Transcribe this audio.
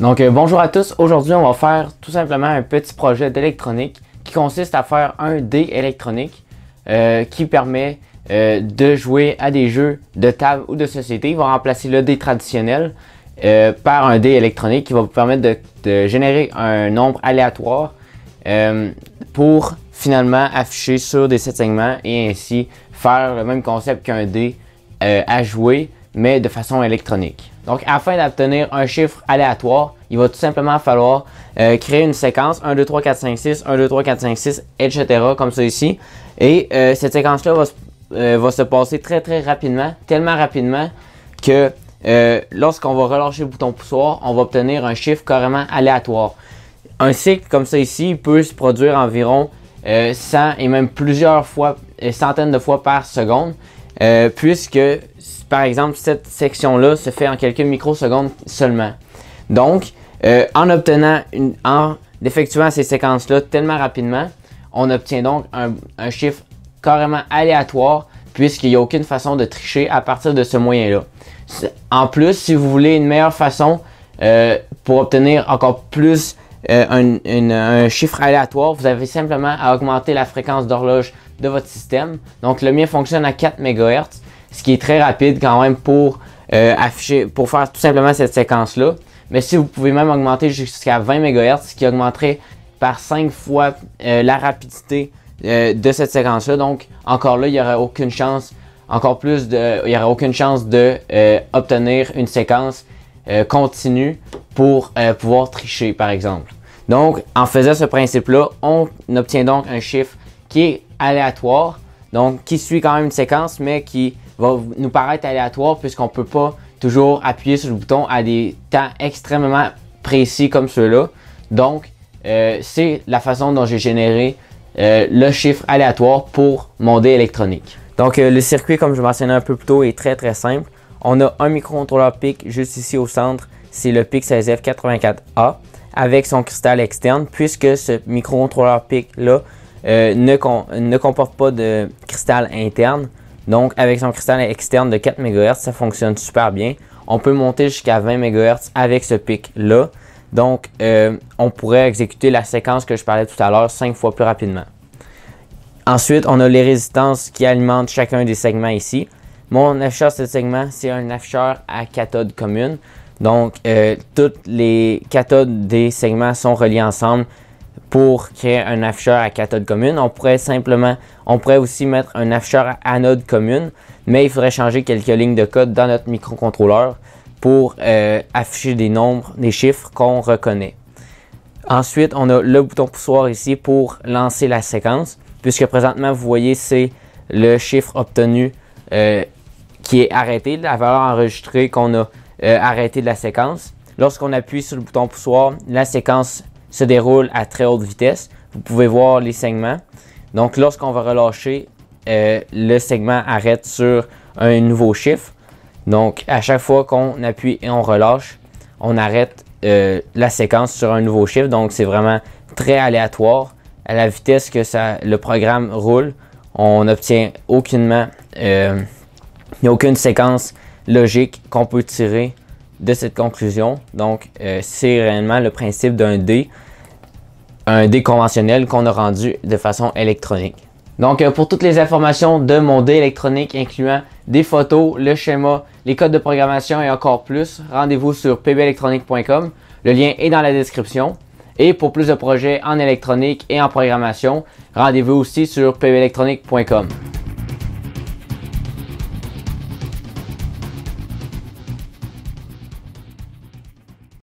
Donc euh, bonjour à tous, aujourd'hui on va faire tout simplement un petit projet d'électronique qui consiste à faire un dé électronique euh, qui permet euh, de jouer à des jeux de table ou de société. Il va remplacer le dé traditionnel par un dé électronique qui va vous permettre de, générer un nombre aléatoire pour finalement afficher sur des sept segments et ainsi faire le même concept qu'un dé à jouer mais de façon électronique. Donc, afin d'obtenir un chiffre aléatoire, il va tout simplement falloir euh, créer une séquence 1, 2, 3, 4, 5, 6, 1, 2, 3, 4, 5, 6, etc. comme ça ici. Et euh, cette séquence-là va, euh, va, se passer très très rapidement, tellement rapidement que lorsqu'on va relâcher le bouton poussoir, on va obtenir un chiffre carrément aléatoire. Un cycle comme ça ici peut se produire environ 100 et même plusieurs fois, centaines de fois par seconde, puisque par exemple, cette section-là se fait en quelques microsecondes seulement. Donc, euh, en obtenant, en effectuant ces séquences-là tellement rapidement, on obtient donc un, chiffre carrément aléatoire puisqu'il n'y a aucune façon de tricher à partir de ce moyen-là. En plus, si vous voulez une meilleure façon euh, pour obtenir encore plus euh, un, un, chiffre aléatoire, vous avez simplement à augmenter la fréquence d'horloge de votre système. Donc le mien fonctionne à 4 MHz ce qui est très rapide quand même pour euh, afficher, pour faire tout simplement cette séquence-là. Mais si vous pouvez même augmenter jusqu'à 20 MHz, ce qui augmenterait par 5 fois euh, la rapidité euh, de cette séquence-là. Donc encore là, il n'y aurait aucune chance, encore plus de, il n'y aurait aucune chance d'obtenir une séquence continue pour pouvoir tricher par exemple. Donc en faisant ce principe-là, on obtient donc un chiffre qui est aléatoire, donc qui suit quand même une séquence, mais qui va nous paraître aléatoire puisqu'on ne peut pas toujours appuyer sur le bouton à des temps extrêmement précis comme ceux-là. Donc, euh, c'est la façon dont j'ai généré euh, le chiffre aléatoire pour mon dé électronique. Donc, euh, le circuit, comme je mentionnais un peu plus tôt, est très très simple. On a un microcontrôleur PIC juste ici au centre, c'est le PIC 16F84A avec son cristal externe, puisque ce microcontrôleur PIC là ne comporte pas de cristal interne. Donc, avec son cristal externe de 4 MHz, ça fonctionne super bien. On peut monter jusqu'à 20 MHz avec ce pic-là. Donc, euh, on pourrait exécuter la séquence que je parlais tout à l'heure 5 fois plus rapidement. Ensuite, on a les résistances qui alimentent chacun des segments ici. Mon afficheur de segment, c'est un afficheur à cathode commune. Donc, euh, toutes les cathodes des segments sont reliées ensemble pour créer un afficheur à cathode commune. On pourrait simplement, on pourrait aussi mettre un afficheur à anode commune, mais il faudrait changer quelques lignes de code dans notre microcontrôleur pour euh, afficher des nombres, des chiffres qu'on reconnaît. Ensuite, on a le bouton poussoir ici pour lancer la séquence, puisque présentement, vous voyez, c'est le chiffre obtenu euh, qui est arrêté, la valeur enregistrée qu'on a arrêté euh, arrêtée de la séquence. Lorsqu'on appuie sur le bouton poussoir, la séquence se déroule à très haute vitesse. Vous pouvez voir les segments. Donc lorsqu'on va relâcher, euh, le segment arrête sur un nouveau chiffre. Donc à chaque fois qu'on appuie et on relâche, on arrête euh, la séquence sur un nouveau chiffre. Donc c'est vraiment très aléatoire. À la vitesse que ça, le programme roule, on n'obtient aucunement, euh, aucune séquence logique qu'on peut tirer de cette conclusion. Donc, euh, c'est réellement le principe d'un dé, un dé conventionnel qu'on a rendu de façon électronique. Donc, euh, pour toutes les informations de mon dé électronique, incluant des photos, le schéma, les codes de programmation et encore plus, rendez-vous sur pbelectronique.com. Le lien est dans la description. Et pour plus de projets en électronique et en programmation, rendez-vous aussi sur pbelectronique.com.